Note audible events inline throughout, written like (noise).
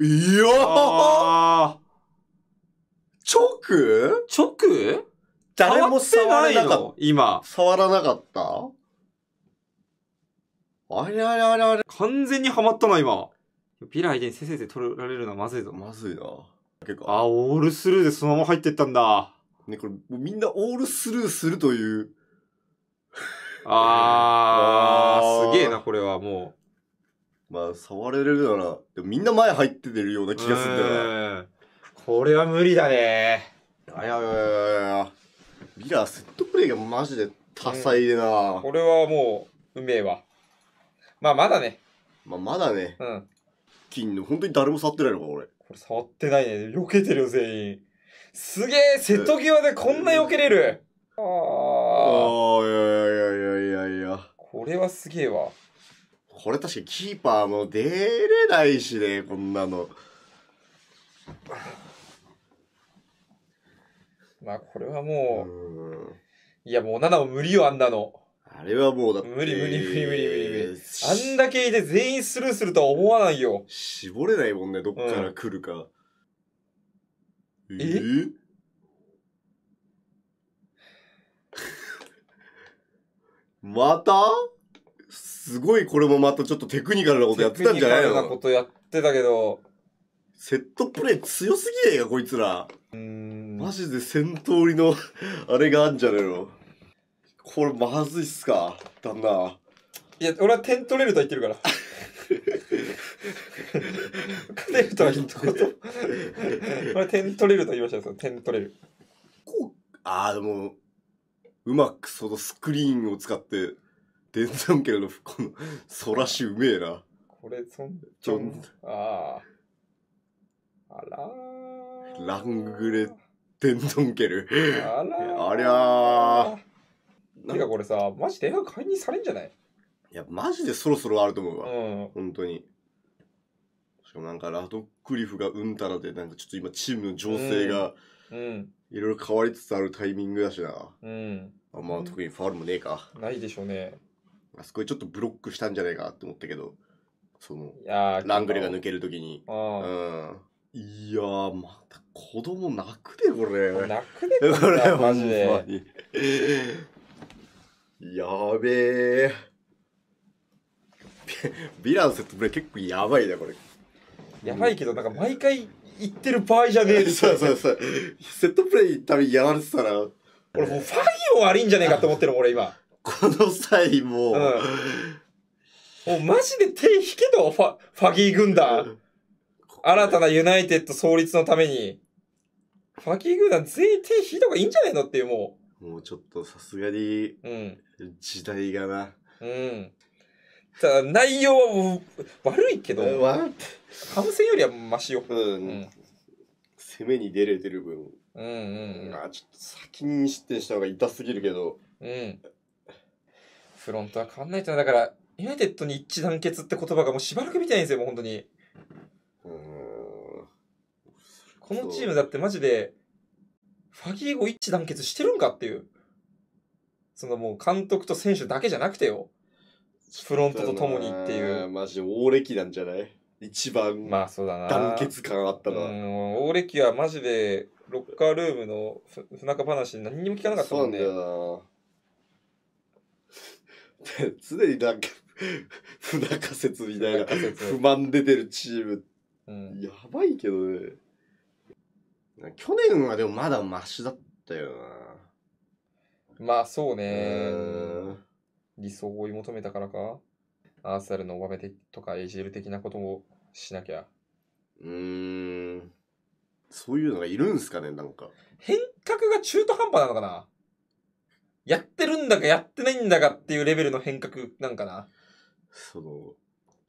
いやー直直誰も触てなかった。今。触らなかったあれあれあれあれ。完全にはまったな、今。ビラ相手にせせせ取られるのはまずいぞ。まずいな。結構。あ、オールスルーでそのまま入ってったんだ。ね、これ、もうみんなオールスルーするという。あー、(laughs) あーすげえな、これはもう。まあ、触れるなら、でもみんな前入っててるような気がするんだよね。これは無理だね。いやいやいやいやビラ、セットプレーがマジで多彩でな。これはもう、うめえわ。まあ、まだね。まあ、まだね。うん。金の、本当に誰も触ってないのか、俺。これ触ってないね。避けてるよ、全員。すげえ、セット際でこんな避けれる。ああ。ああ。いやいやいやいやいや。これはすげえわ。これ確かキーパーも出れないしね、こんなの。まあ、これはもう、ういや、もう7も無理よ、あんなの。あれはもうだって。無理無理無理無理無理無理。あんだけいて全員スルーするとは思わないよ。絞れないもんね、どっから来るか。うん、えー、(laughs) またすごいこれもまたちょっとテクニカルなことやってたんじゃないのテクニカルなことやってたけど。セットプレー強すぎねえか、こいつら。マジで戦闘りの (laughs) あれがあんじゃねえの。これまずいっすか、旦那。いや、俺は点取れると言ってるから。勝てるとはこと。俺は点取れると言いましたよ、点取れる。こう、ああ、でも、うまくそのスクリーンを使って。デンザンケルのこの、そらしうめえな。これ、そん、ゾンああ。あらラングレ、デンゾンケル。あらありゃー。てかこれさ、マジで映画解任されんじゃないいや、マジでそろそろあると思うわ。うん。本当に。しかもなんか、ラドクリフがうんたらで、なんかちょっと今、チームの情勢が、うん。いろいろ変わりつつあるタイミングだしな。うん。あまあ、特にファウルもねえか。ないでしょうね。あそこでちょっとブロックしたんじゃないかって思ったけど、その、ラングレーが抜けるときに。うん。いやまた子供泣くで、これ。泣くで、これ、マジで。(laughs) やべえ。ヴィランセットプレイ結構やばいな、これ。やばいけど、なんか毎回言ってる場合じゃねえそうそうそう。セットプレイ多ためやられてたら。俺もうファイオ悪いんじゃねえかって思ってる俺今。この際もう、ん、もうマジで手引けと、ファ、ファギー軍団。新たなユナイテッド創立のために。ファギー軍団全員手引いた方がいいんじゃないのっていうもう。もうちょっとさすがに、うん。時代がな。うん。ただ内容は悪いけど、ハムンよりはマシよ。うん。うん、攻めに出れてる分。うんうん、うん、まあちょっと先に失点した方が痛すぎるけど、うん。フロントは変わんないとだから、ユナイテッドに一致団結って言葉がもうしばらく見てないんですよ、もう本当に。このチームだってマジで、ファギーゴ一致団結してるんかっていう。そのもう監督と選手だけじゃなくてよ。フロントと共にっていう。マジ大歴なんじゃない一番まあそうだな団結感あったな、うん大歴はマジでロッカールームの不仲話何にも聞かなかったもんねそうだよ (laughs) 常になんか不仲説みたいな不満出てるチーム、うん、やばいけどね去年はでもまだマシだったよなまあそうね理想を追い求めたからかアーサルの上辺とかエイジェル的なことをしなきゃうんそういうのがいるんすかねなんか変革が中途半端なのかなやってるんだかやってないんだかっていうレベルの変革なんかな。その、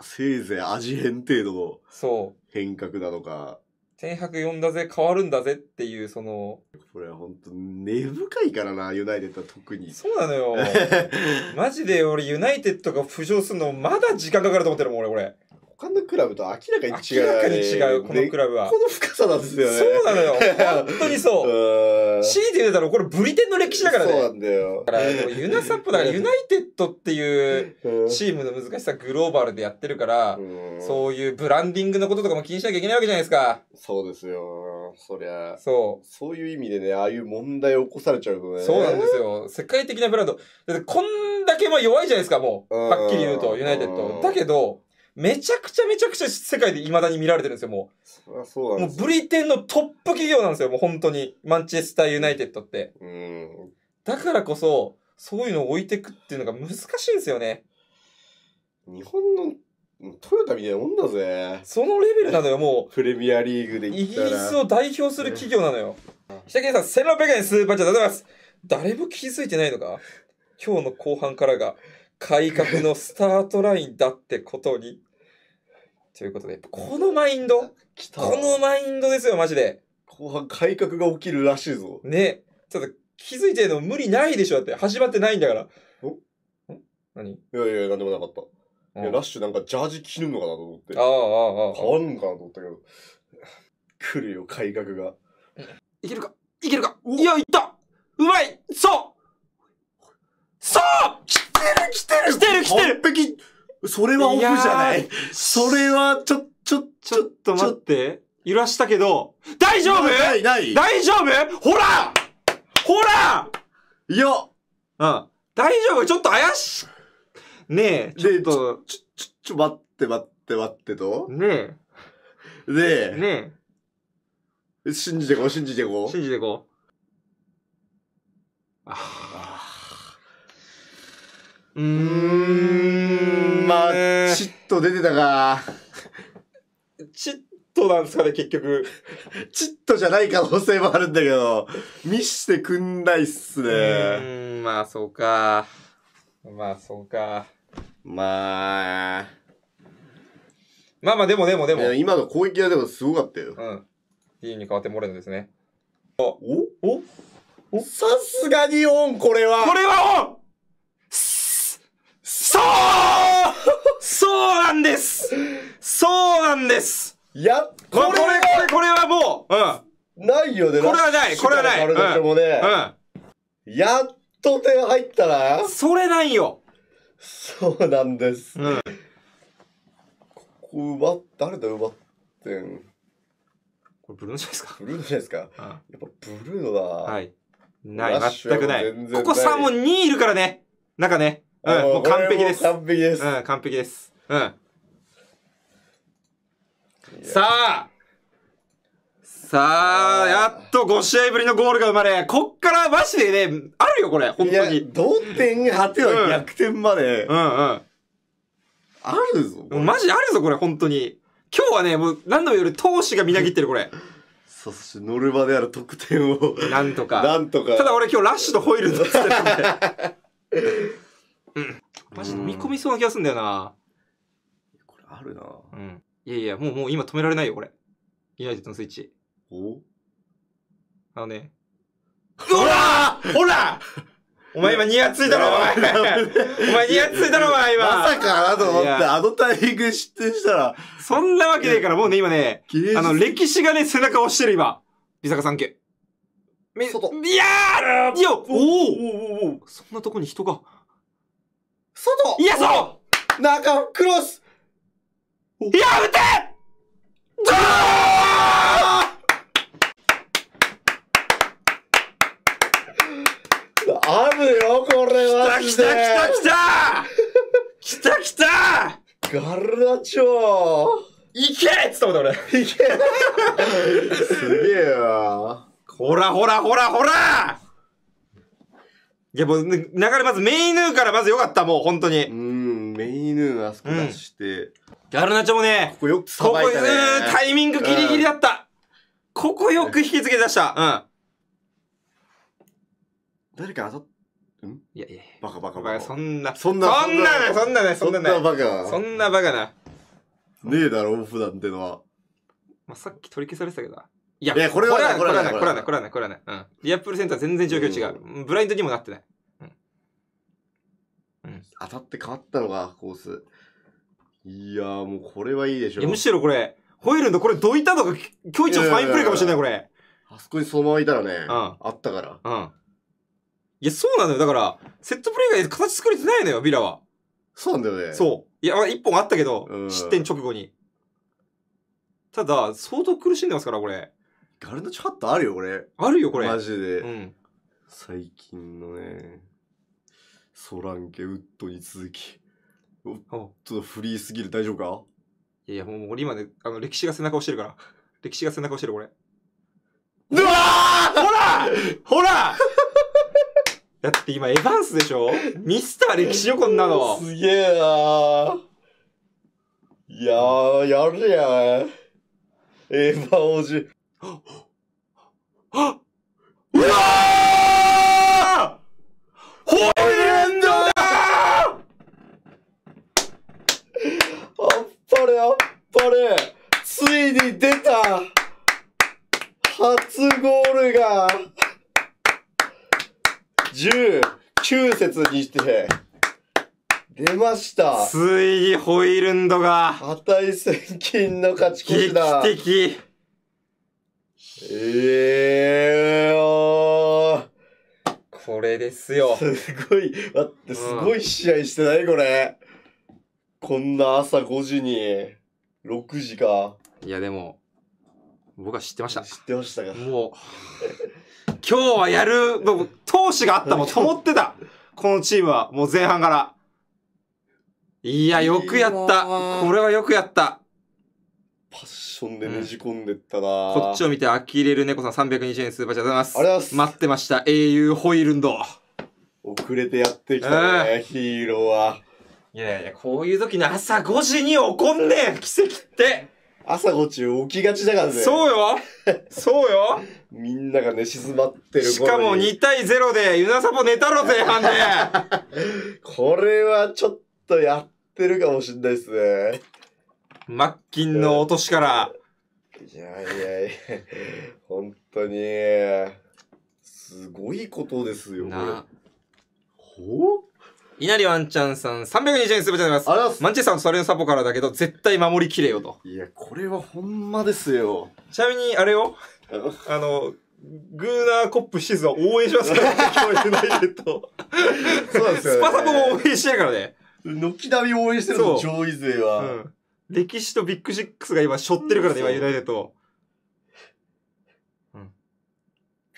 せいぜい味変程度のそう。変革なのか。天白呼んだぜ、変わるんだぜっていう、その、これは本当根深いからな、ユナイテッドは特に。そうなのよ。(laughs) マジで俺、ユナイテッドが浮上するのまだ時間かかると思ってるもん、俺、これ。他のクラブと明らかに違う、明らかに違う、このクラブは。この深さなんですよね。そうなのよ。本当にそう。C (laughs) で言うたら、これブリテンの歴史だからね。そうなんだよ。だから、ユナサップだから、ユナイテッドっていうチームの難しさグローバルでやってるから、そういうブランディングのこととかも気にしなきゃいけないわけじゃないですか。そうですよ。そりゃ。そう。そういう意味でね、ああいう問題を起こされちゃうとね。そうなんですよ。世界的なブランド。だってこんだけは弱いじゃないですか、もう。はっきり言うと、ユナイテッド。だけど、めちゃくちゃめちゃくちゃ世界で未だに見られてるんですよ、もう。そうなんもうブリテンのトップ企業なんですよ、もう本当に。マンチェスターユナイテッドって。うん。だからこそ、そういうのを置いてくっていうのが難しいんですよね。日本のトヨタみたいなもんだぜ。そのレベルなのよ、もう。プレミアリーグでイギリスを代表する企業なのよ。久木さん、1600円スーパーチャーでございます。誰も気づいてないのか今日の後半からが改革のスタートラインだってことに。ということで、このマインドこのマインドですよ、マジで。後半改革が起きるらしいぞ。ね。ちょっと気づいてるの無理ないでしょ、だって。始まってないんだから。んん何いやいや、なんでもなかった。いや、ラッシュなんかジャージ着るのかなと思って。ああ、ああ、変ああ。わるのかなと思ったけど。来るよ、改革が。いけるかいけるかいや、いったうまいそうそう来てる来てる来てる来てる完璧それはオフじゃないそれは、ちょ、ちょ、ちょっと待って。揺らしたけど、大丈夫ないない大丈夫ほらほらいや、うん。大丈夫ちょっと怪しねえ、ちょっと。ちょ、ちょ、ちょ、待って待って待ってと。ねえ。ねえ。ねえ。信じてこう、信じてこう。信じてこう。ああ。うーん。今、チッと出てたか。チッとなんですかね、結局。チッとじゃない可能性もあるんだけど、見してくんないっすね。うん、まあそうか。まあそうか。まあ。まあまあでもでもでも。今の攻撃はでもすごかったよ。うん。D に変わってモレノですね。あ、おおおさすがにオンこれはこれはオンそうそうなんですそうなんですやっこれこれこれはもう、うん、ないよねこれはないこれはない、ね、うん、やっと点入ったな。それないよそうなんです、うん、ここ奪っ誰だ奪ってんこれブルーノじゃないですかブルーノじゃないですか、うん、やっぱブルーノだはいない全くないここさもう2いるからねなんかねもう完璧です。完璧です。うん、完璧です。うん。さあさあ、やっと5試合ぶりのゴールが生まれ、こっからマジでね、あるよ、これ、本当に。同点、果ては逆転まで。うん、うん、うん。あるぞ。マジあるぞ、これ、本当に。今日はね、もう何度もより闘志がみなぎってる、これ。そして乗る場である得点を。なんとか。(laughs) なんとか。ただ俺今日ラッシュとホイールだってたんで。(laughs) 見飲み込みそうな気がするんだよな。これあるなうん。いやいや、もうもう今止められないよ、これ。ユナイテッドのスイッチ。おあのね。うわほらお前今ニヤついたろ、お前。お前ニヤついたろ、お前今。まさかなと思って、あのタイミング失点したら、そんなわけねえから、もうね、今ね、あの、歴史がね、背中を押してる、今。美坂三級。み外いやーよおおおおおそんなとこに人が。外いや、そう中、クロスいや、めてドーあるよ、これは。来た来た来た来た来たガルダチョいけっつったこと俺。いけ (laughs) すげえよ。ほらほらほらほらいやもう、流れまずメイヌーからまずよかったもう本当に。うん、メイヌーあそこ出して。ャルナチョもね、ここよくさばいたね。ここ、タイミングギリギリだった。ここよく引き付け出した。うん。誰か当たっんいやいやバカバカバカ。そんな。そんな。そんななそんななそんななそんなバカ。そんなバカな。ねえだろ、オフなんてのは。まあ、さっき取り消されてたけど。いや、これはない、これはない、これはない、これはない、これはない。うん。リアップルセンター全然状況違う。ブラインドにもなってない。当たって変わったのがコース。いやーもうこれはいいでしょう。むしろこれ、ホイールのこれどいたのが今日一応ファインプレーかもしれないこれ。あそこにそのままいたらね、うん、あったから。うん。いや、そうなのよ。だから、セットプレーが形作れてないのよ、ビラは。そうなんだよね。そう。いや、一本あったけど、うん、失点直後に。ただ、相当苦しんでますから、これ。ガルナチハットあるよ、これ。あるよ、これ。マジで。うん。最近のね。ソランケ、ウッドに続き。おちょっとフリーすぎる、大丈夫かいやいや、もう俺今ね、あの、歴史が背中押してるから。(laughs) 歴史が背中押してる、これ。うわーほらほらだって今、エヴァンスでしょミスター歴史よ、こんなの。すげえなー。いやー、やるやん。エヴァ王子。は (gasps) っはっ19節にして、出ました。ついにホイルンドが。値千金の勝ち越しだ。劇的。ええー、これですよ。すごい、待って、すごい試合してない、これ。こんな朝5時に、6時か。いや、でも、僕は知ってました。知ってましたか。もう。今日はやる、闘志があったもん、と思ってた。このチームは、もう前半から。いや、よくやった。これはよくやった。パッションでねじ込んでったな、うん、こっちを見て、呆れる猫さん320円スーパーチャーでございます。ありがとうございます。待ってました。英雄ホイールンド。遅れてやってきたね、うヒーローは。いやいや、こういう時の朝5時にこんねえ奇跡って朝5中起きがちだからね。そうよそうよみんなが寝静まってるしかも2対0で、ユナサポ寝たろ、前半で (laughs) これはちょっとやってるかもしんないですね。マッキンの落としから。いやいやいや、本当に、すごいことですよ、これ。ほう稲荷ワンちゃんさん、320円すべてでございます。ありがとうございます。マンチェさんとそれのサポからだけど、絶対守りきれよと。いや、これはほんまですよ。ちなみに、あれよ、あの、グーナーコップシーズは応援しますからね、今日ユナイテッド。そうなんですよ、ね、スパサポも応援してるからね。軒並み応援してるの、上位勢は、うん。歴史とビッグシックスが今、背負ってるからね、今、ユナイテッド。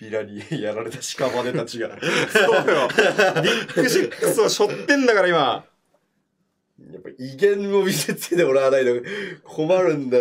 ピラに (laughs) やられた屍たちが。そうよ。ビッグシックスを背負ってんだから今。やっぱ威厳を見せつけてもらわないと困るんだ